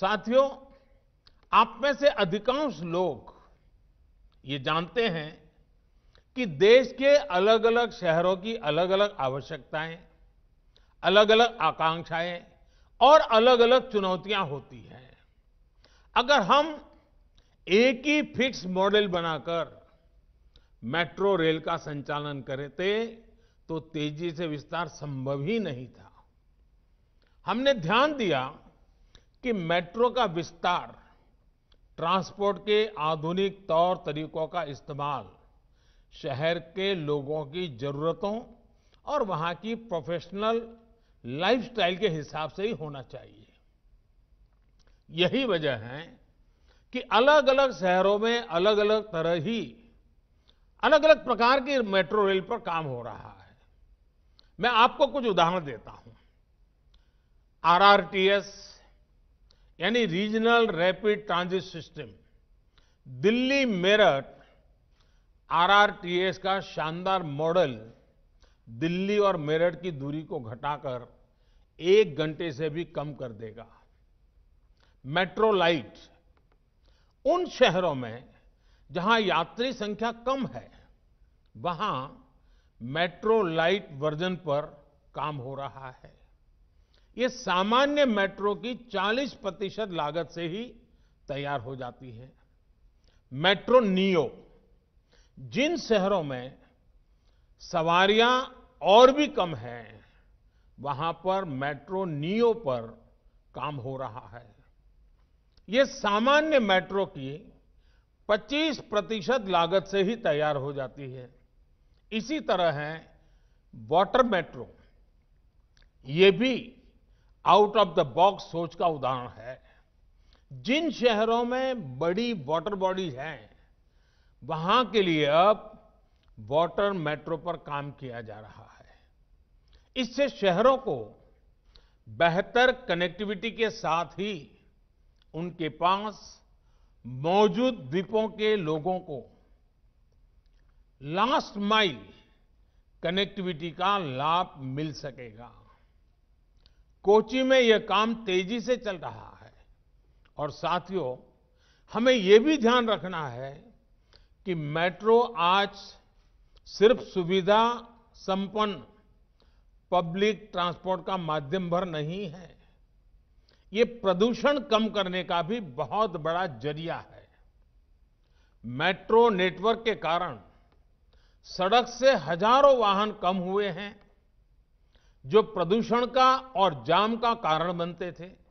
साथियों आप में से अधिकांश लोग ये जानते हैं कि देश के अलग अलग शहरों की अलग अलग आवश्यकताएं अलग अलग आकांक्षाएं और अलग अलग चुनौतियां होती हैं अगर हम एक ही फिक्स मॉडल बनाकर मेट्रो रेल का संचालन करते तो तेजी से विस्तार संभव ही नहीं था हमने ध्यान दिया कि मेट्रो का विस्तार ट्रांसपोर्ट के आधुनिक तौर तरीकों का इस्तेमाल शहर के लोगों की जरूरतों और वहां की प्रोफेशनल लाइफस्टाइल के हिसाब से ही होना चाहिए यही वजह है कि अलग अलग शहरों में अलग अलग तरह ही अलग अलग प्रकार की मेट्रो रेल पर काम हो रहा है मैं आपको कुछ उदाहरण देता हूं आरआरटीएस यानी regional rapid transit system Delhi Meerut RRTS का शानदार मॉडल दिल्ली और मेरठ की दूरी को घटाकर एक घंटे से भी कम कर देगा मेट्रो लाइट उन शहरों में जहां यात्री संख्या कम है वहां मेट्रो लाइट वर्जन पर काम हो रहा है ये सामान्य मेट्रो की 40 प्रतिशत लागत से ही तैयार हो जाती है मेट्रो नियो जिन शहरों में सवारियां और भी कम हैं वहां पर मेट्रो नियो पर काम हो रहा है ये सामान्य मेट्रो की 25 प्रतिशत लागत से ही तैयार हो जाती है इसी तरह है वाटर मेट्रो ये भी आउट ऑफ द बॉक्स सोच का उदाहरण है जिन शहरों में बड़ी वाटर बॉडीज हैं वहां के लिए अब वाटर मेट्रो पर काम किया जा रहा है इससे शहरों को बेहतर कनेक्टिविटी के साथ ही उनके पास मौजूद द्वीपों के लोगों को लास्ट माइल कनेक्टिविटी का लाभ मिल सकेगा कोची में यह काम तेजी से चल रहा है और साथियों हमें यह भी ध्यान रखना है कि मेट्रो आज सिर्फ सुविधा संपन्न पब्लिक ट्रांसपोर्ट का माध्यम भर नहीं है ये प्रदूषण कम करने का भी बहुत बड़ा जरिया है मेट्रो नेटवर्क के कारण सड़क से हजारों वाहन कम हुए हैं जो प्रदूषण का और जाम का कारण बनते थे